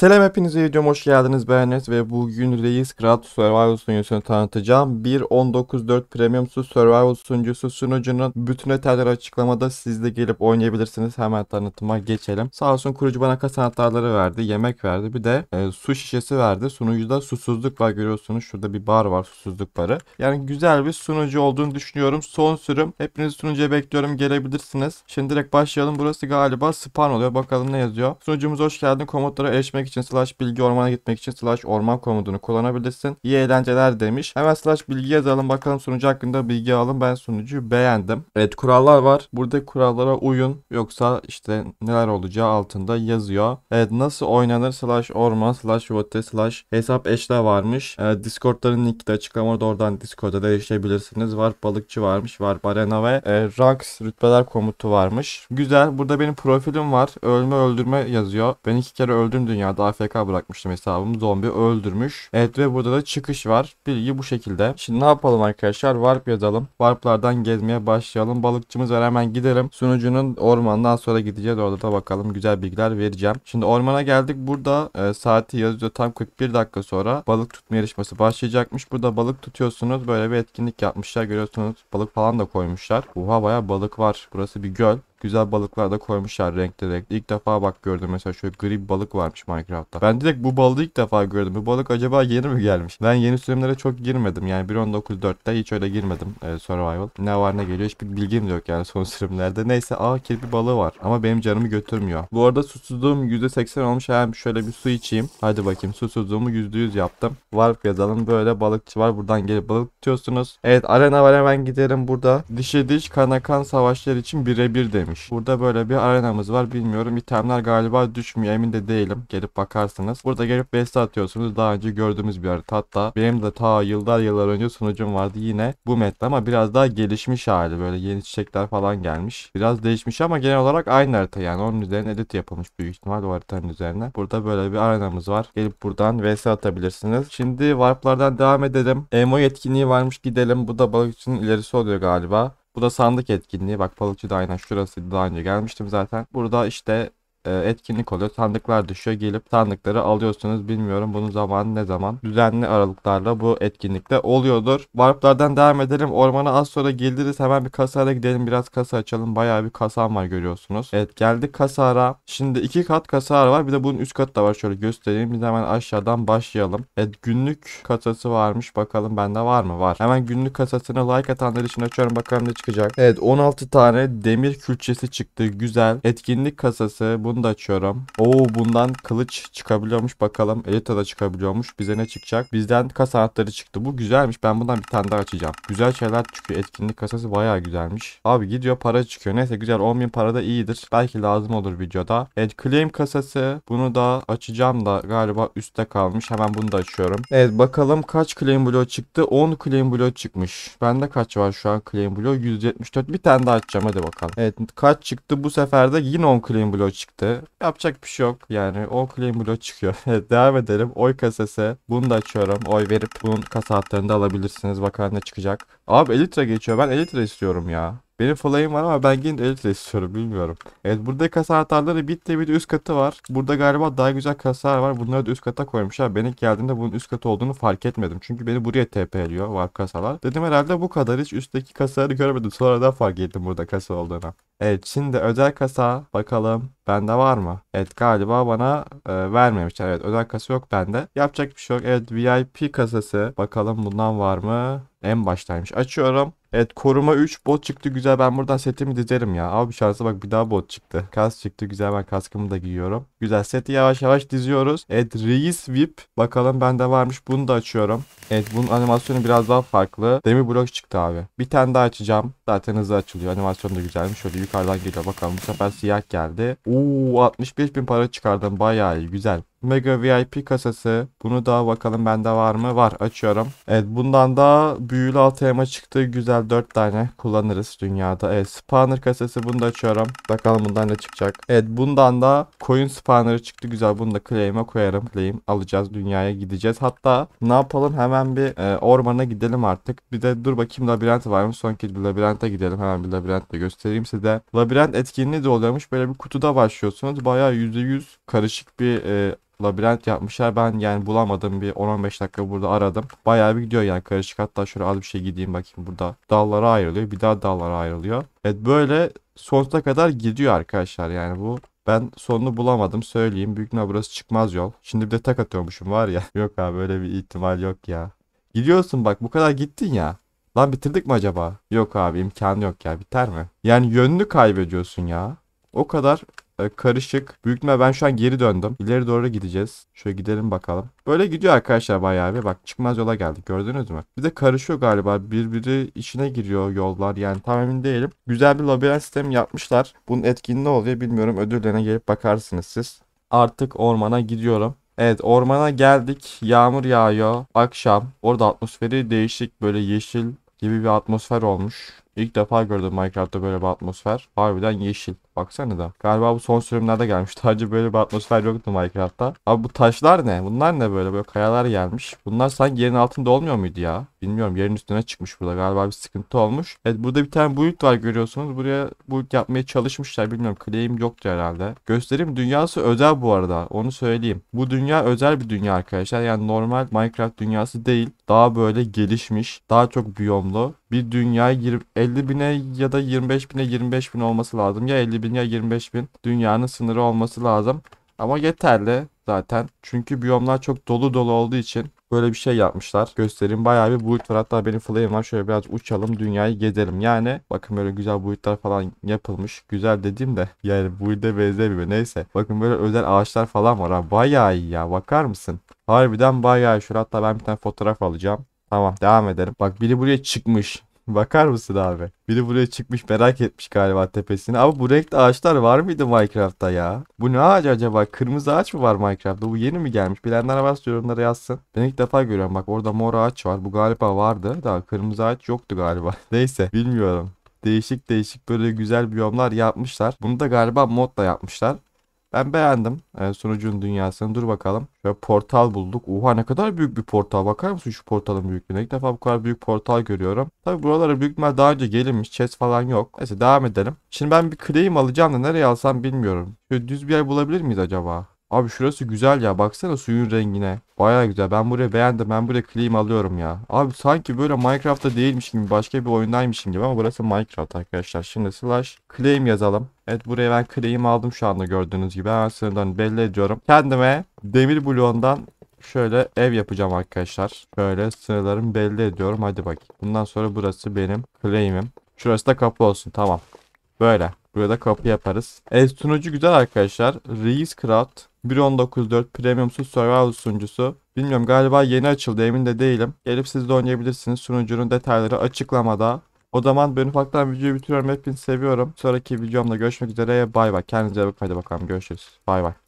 Selam hepinize videoma hoş geldiniz ben Enes ve bugün Reis Kral Survival sunucusunu tanıtacağım. Bir 19.4 su Survival sunucusu sunucunun bütün detayları açıklamada siz de gelip oynayabilirsiniz. Hemen tanıtıma geçelim. Sağ olsun kurucu bana kas anahtarları verdi, yemek verdi bir de e, su şişesi verdi. Sunucuda susuzluk var görüyorsunuz şurada bir bar var susuzluk barı. Yani güzel bir sunucu olduğunu düşünüyorum. Son sürüm hepinizi sunucuya bekliyorum gelebilirsiniz. Şimdi direkt başlayalım burası galiba spawn oluyor bakalım ne yazıyor. Sunucumuz hoş geldin komutlara erişmek için slash bilgi ormana gitmek için slash orman komutunu kullanabilirsin. İyi eğlenceler demiş. Hemen slash bilgi yazalım bakalım sunucu hakkında bilgi alın. Ben sunucuyu beğendim. Evet kurallar var. Burada kurallara uyun. Yoksa işte neler olacağı altında yazıyor. Evet nasıl oynanır slash orman slash vote slash hesap eşle varmış. Ee, Discord'ların linki de açıklamada oradan Discord'a değişebilirsiniz. Var balıkçı varmış. Var barena ve e, ranks rütbeler komutu varmış. Güzel. Burada benim profilim var. Ölme öldürme yazıyor. Ben iki kere öldüm dünyada saat AFK bırakmıştım hesabımı. Zombi öldürmüş. Evet ve burada da çıkış var. Bilgi bu şekilde. Şimdi ne yapalım arkadaşlar? Warp yazalım. Warplardan gezmeye başlayalım. Balıkçımız var hemen gidelim. Sunucunun ormandan sonra gideceğiz. Orada da bakalım güzel bilgiler vereceğim. Şimdi ormana geldik. Burada e, saati yazıyor. Tam 41 dakika sonra balık tutma yarışması başlayacakmış. Burada balık tutuyorsunuz. Böyle bir etkinlik yapmışlar. Görüyorsunuz balık falan da koymuşlar. Oha baya balık var. Burası bir göl güzel balıklar da koymuşlar renkli renkli. İlk defa bak gördüm mesela şöyle gri bir balık varmış Minecraft'ta. Ben direkt bu balığı ilk defa gördüm. Bu balık acaba yeni mi gelmiş? Ben yeni sürümlere çok girmedim. Yani 1.19.4'te hiç öyle girmedim e, Survival. Ne var ne geliyor hiçbir bilgim yok yani son sürümlerde. Neyse aa kirpi balığı var ama benim canımı götürmüyor. Bu arada susuzluğum %80 olmuş. Hem şöyle bir su içeyim. Hadi bakayım susuzluğumu %100 yaptım. Varp yazalım böyle balıkçı var. Buradan gelip balık tutuyorsunuz. Evet arena var hemen gidelim burada. Dişe diş kana kan savaşlar için birebir demiş demiş. Burada böyle bir arenamız var. Bilmiyorum itemler galiba düşmüyor emin de değilim. Gelip bakarsınız. Burada gelip beste atıyorsunuz. Daha önce gördüğümüz bir harita. Hatta benim de ta yıllar yıllar önce sunucum vardı yine bu metle ama biraz daha gelişmiş hali. Böyle yeni çiçekler falan gelmiş. Biraz değişmiş ama genel olarak aynı harita yani. Onun üzerine edit yapılmış büyük ihtimal o haritanın üzerine. Burada böyle bir arenamız var. Gelip buradan vs atabilirsiniz. Şimdi warplardan devam edelim. Emo yetkinliği varmış gidelim. Bu da balık için ilerisi oluyor galiba. Bu da sandık etkinliği. Bak balıkçı da aynen şurasıydı daha önce gelmiştim zaten. Burada işte e, etkinlik oluyor. Sandıklar düşüyor. Gelip sandıkları alıyorsunuz. Bilmiyorum bunun zamanı ne zaman. Düzenli aralıklarla bu etkinlikte oluyordur. Warplardan devam edelim. Ormana az sonra geliriz. Hemen bir kasara gidelim. Biraz kasa açalım. Bayağı bir kasam var görüyorsunuz. Evet geldik kasara. Şimdi iki kat kasar var. Bir de bunun üç katı da var. Şöyle göstereyim. Biz hemen aşağıdan başlayalım. Evet günlük kasası varmış. Bakalım bende var mı? Var. Hemen günlük kasasını like atanlar için açıyorum. Bakalım ne çıkacak. Evet 16 tane demir külçesi çıktı. Güzel. Etkinlik kasası. Bu bunu da açıyorum. Oo bundan kılıç çıkabiliyormuş. Bakalım elita da çıkabiliyormuş. Bize ne çıkacak? Bizden kas anahtarı çıktı. Bu güzelmiş. Ben bundan bir tane daha açacağım. Güzel şeyler çıkıyor. Etkinlik kasası bayağı güzelmiş. Abi gidiyor para çıkıyor. Neyse güzel 10.000 para da iyidir. Belki lazım olur videoda. Evet claim kasası. Bunu da açacağım da galiba üstte kalmış. Hemen bunu da açıyorum. Evet bakalım kaç claim bloğu çıktı? 10 claim bloğu çıkmış. Bende kaç var şu an claim bloğu? 174. Bir tane daha açacağım. Hadi bakalım. Evet kaç çıktı? Bu sefer de yine 10 claim bloğu çıktı gitti. Yapacak bir şey yok. Yani o claim blok çıkıyor. devam edelim. Oy kasası. Bunu da açıyorum. Oy verip bunun kasa hatlarını da alabilirsiniz. Bakalım ne çıkacak. Abi Elytra geçiyor. Ben Elytra istiyorum ya. Benim falayım var ama ben yine elitle istiyorum bilmiyorum. Evet burada kasa anahtarları bitti bir de üst katı var. Burada galiba daha güzel kasalar var. Bunları da üst kata koymuşlar. Benim geldiğimde bunun üst katı olduğunu fark etmedim. Çünkü beni buraya T.P. TP'liyor var kasalar. Dedim herhalde bu kadar hiç üstteki kasaları görmedim. Sonra Sonradan fark ettim burada kasa olduğunu. Evet şimdi özel kasa bakalım bende var mı? Evet galiba bana e, vermemişler. Evet özel kasa yok bende. Yapacak bir şey yok. Evet VIP kasası bakalım bundan var mı? En baştaymış. Açıyorum. Evet koruma 3 bot çıktı güzel ben buradan setimi dizerim ya. Abi şansa bak bir daha bot çıktı. Kas çıktı güzel ben kaskımı da giyiyorum. Güzel seti yavaş yavaş diziyoruz. Evet reis vip bakalım bende varmış bunu da açıyorum. Evet bunun animasyonu biraz daha farklı. Demi blok çıktı abi. Bir tane daha açacağım. Zaten hızlı açılıyor animasyon da güzelmiş. Şöyle yukarıdan geliyor bakalım bu sefer siyah geldi. uuu 65 bin para çıkardım bayağı iyi güzel. Mega VIP kasası. Bunu da bakalım bende var mı? Var açıyorum. Evet bundan da büyülü ATM çıktı güzel Total 4 tane kullanırız dünyada. Evet spawner kasesi bunu da açıyorum. Bakalım bundan ne çıkacak. Evet bundan da koyun spawner'ı çıktı güzel. Bunu da claim'e koyarım. Claim alacağız dünyaya gideceğiz. Hatta ne yapalım hemen bir e, ormana gidelim artık. Bir de dur bakayım labirent var mı? Son kez bir labirente gidelim. Hemen bir labirent göstereyim size. Labirent etkinliği de oluyormuş. Böyle bir kutuda başlıyorsunuz. Bayağı %100 karışık bir e, labirent yapmışlar. Ben yani bulamadım. Bir 10-15 dakika burada aradım. Bayağı bir gidiyor yani karışık. Hatta şöyle az bir şey gideyim bakayım burada. Dallara ayrılıyor. Bir daha dallara ayrılıyor. Evet böyle sonsuza kadar gidiyor arkadaşlar. Yani bu ben sonunu bulamadım söyleyeyim. Büyük ne burası çıkmaz yol. Şimdi bir de tak atıyormuşum var ya. Yok abi böyle bir ihtimal yok ya. Gidiyorsun bak bu kadar gittin ya. Lan bitirdik mi acaba? Yok abi imkanı yok ya biter mi? Yani yönünü kaybediyorsun ya. O kadar ee, karışık. Büyütme ben şu an geri döndüm. İleri doğru gideceğiz. Şöyle gidelim bakalım. Böyle gidiyor arkadaşlar bayağı bir. Bak çıkmaz yola geldik gördünüz mü? Bir de karışıyor galiba. Birbiri içine giriyor yollar. Yani tam emin değilim. Güzel bir labirent sistemi yapmışlar. Bunun etkinliği oluyor bilmiyorum. Ödüllerine gelip bakarsınız siz. Artık ormana gidiyorum. Evet ormana geldik. Yağmur yağıyor. Akşam. Orada atmosferi değişik böyle yeşil gibi bir atmosfer olmuş. İlk defa gördüm Minecraft'ta böyle bir atmosfer. Harbiden yeşil. Baksana da. Galiba bu son sürümlerde gelmiş. Daha önce böyle bir atmosfer yoktu Minecraft'ta. Abi bu taşlar ne? Bunlar ne böyle? Böyle kayalar gelmiş. Bunlar sanki yerin altında olmuyor muydu ya? Bilmiyorum. Yerin üstüne çıkmış burada. Galiba bir sıkıntı olmuş. Evet burada bir tane build var görüyorsunuz. Buraya build yapmaya çalışmışlar. Bilmiyorum. Claim yoktu herhalde. Göstereyim. Dünyası özel bu arada. Onu söyleyeyim. Bu dünya özel bir dünya arkadaşlar. Yani normal Minecraft dünyası değil. Daha böyle gelişmiş. Daha çok biyomlu. Bir dünya. 50 bine ya da 25 bine 25 bin olması lazım. Ya 50 bin bin 25 bin dünyanın sınırı olması lazım. Ama yeterli zaten. Çünkü biyomlar çok dolu dolu olduğu için böyle bir şey yapmışlar. Göstereyim bayağı bir boyut var. Hatta benim flyim var. Şöyle biraz uçalım dünyayı gezelim. Yani bakın böyle güzel boyutlar falan yapılmış. Güzel dediğim de yani benzer benzemiyor. Neyse. Bakın böyle özel ağaçlar falan var. Ha. Bayağı iyi ya. Bakar mısın? Harbiden bayağı iyi. Şöyle hatta ben bir tane fotoğraf alacağım. Tamam devam edelim. Bak biri buraya çıkmış. Bakar mısın abi? Biri buraya çıkmış merak etmiş galiba tepesini. Abi bu renkli ağaçlar var mıydı Minecraft'ta ya? Bu ne ağaç acaba? Kırmızı ağaç mı var Minecraft'ta? Bu yeni mi gelmiş? Bilenler varsa yorumlara yazsın. Ben ilk defa görüyorum. Bak orada mor ağaç var. Bu galiba vardı. Daha kırmızı ağaç yoktu galiba. Neyse bilmiyorum değişik değişik böyle güzel biyomlar yapmışlar. Bunu da galiba modla yapmışlar. Ben beğendim e, sunucunun dünyasını. Dur bakalım. Şöyle portal bulduk. Oha ne kadar büyük bir portal. Bakar mısın şu portalın büyüklüğüne? İlk defa bu kadar büyük portal görüyorum. Tabi buralara büyük ihtimal daha önce gelinmiş. Chest falan yok. Neyse devam edelim. Şimdi ben bir claim alacağım da nereye alsam bilmiyorum. Şöyle düz bir yer bulabilir miyiz acaba? Abi şurası güzel ya. Baksana suyun rengine. Baya güzel. Ben burayı beğendim. Ben buraya klim alıyorum ya. Abi sanki böyle Minecraft'ta değilmiş gibi. Başka bir oyundaymışım gibi ama burası Minecraft arkadaşlar. Şimdi slash claim yazalım. Evet buraya ben claim aldım şu anda gördüğünüz gibi. Hemen sınırdan belli ediyorum. Kendime demir bloğundan şöyle ev yapacağım arkadaşlar. Böyle sınırlarımı belli ediyorum. Hadi bak. Bundan sonra burası benim claim'im. Şurası da kapı olsun. Tamam. Böyle. Burada kapı yaparız. E sunucu güzel arkadaşlar. Reis Craft 1.19.4 premiumsuz survival sunucusu. Bilmiyorum galiba yeni açıldı emin de değilim. Gelip siz de oynayabilirsiniz sunucunun detayları açıklamada. O zaman ben ufaktan videoyu bitiriyorum. Hepinizi seviyorum. Sonraki videomda görüşmek üzere. Bay bay. Kendinize bakın. Hadi bakalım görüşürüz. Bay bay.